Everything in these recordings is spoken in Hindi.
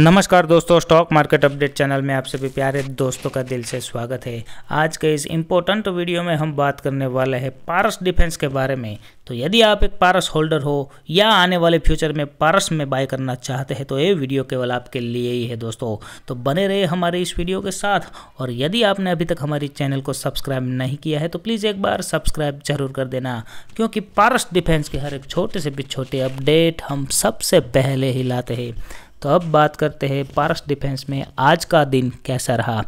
नमस्कार दोस्तों स्टॉक मार्केट अपडेट चैनल में आप सभी प्यारे दोस्तों का दिल से स्वागत है आज के इस इम्पोर्टेंट वीडियो में हम बात करने वाले हैं पारस डिफेंस के बारे में तो यदि आप एक पारस होल्डर हो या आने वाले फ्यूचर में पारस में बाय करना चाहते हैं तो ये वीडियो केवल आपके लिए ही है दोस्तों तो बने रहे हमारे इस वीडियो के साथ और यदि आपने अभी तक हमारी चैनल को सब्सक्राइब नहीं किया है तो प्लीज़ एक बार सब्सक्राइब जरूर कर देना क्योंकि पारस डिफेंस के हर एक छोटे से भी छोटे अपडेट हम सबसे पहले ही लाते हैं तो अब बात करते हैं पारस डिफेंस में आज का दिन कैसा रहा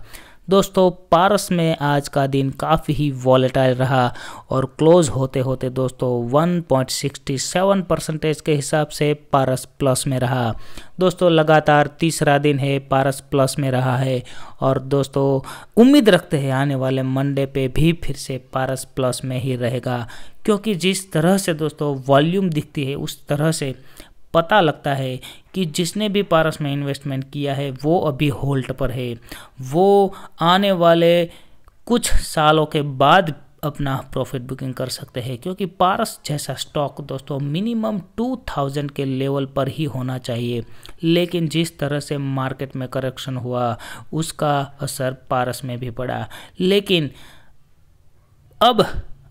दोस्तों पारस में आज का दिन काफ़ी ही वॉलेटाइल रहा और क्लोज होते होते दोस्तों 1.67 परसेंटेज के हिसाब से पारस प्लस में रहा दोस्तों लगातार तीसरा दिन है पारस प्लस में रहा है और दोस्तों उम्मीद रखते हैं आने वाले मंडे पे भी फिर से पारस प्लस में ही रहेगा क्योंकि जिस तरह से दोस्तों वॉल्यूम दिखती है उस तरह से पता लगता है कि जिसने भी पारस में इन्वेस्टमेंट किया है वो अभी होल्ट पर है वो आने वाले कुछ सालों के बाद अपना प्रॉफिट बुकिंग कर सकते हैं क्योंकि पारस जैसा स्टॉक दोस्तों मिनिमम 2000 के लेवल पर ही होना चाहिए लेकिन जिस तरह से मार्केट में करेक्शन हुआ उसका असर पारस में भी पड़ा लेकिन अब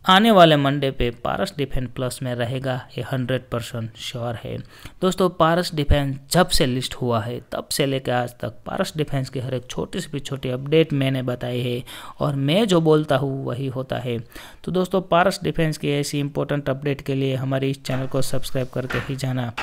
आने वाले मंडे पे पारस डिफेंस प्लस में रहेगा ये हंड्रेड परसेंट श्योर है दोस्तों पारस डिफेंस जब से लिस्ट हुआ है तब से लेकर आज तक पारस डिफेंस की हर एक छोटी से भी छोटी अपडेट मैंने बताई है और मैं जो बोलता हूँ वही होता है तो दोस्तों पारस डिफेंस की ऐसी इंपॉर्टेंट अपडेट के लिए हमारे इस चैनल को सब्सक्राइब करके ही जाना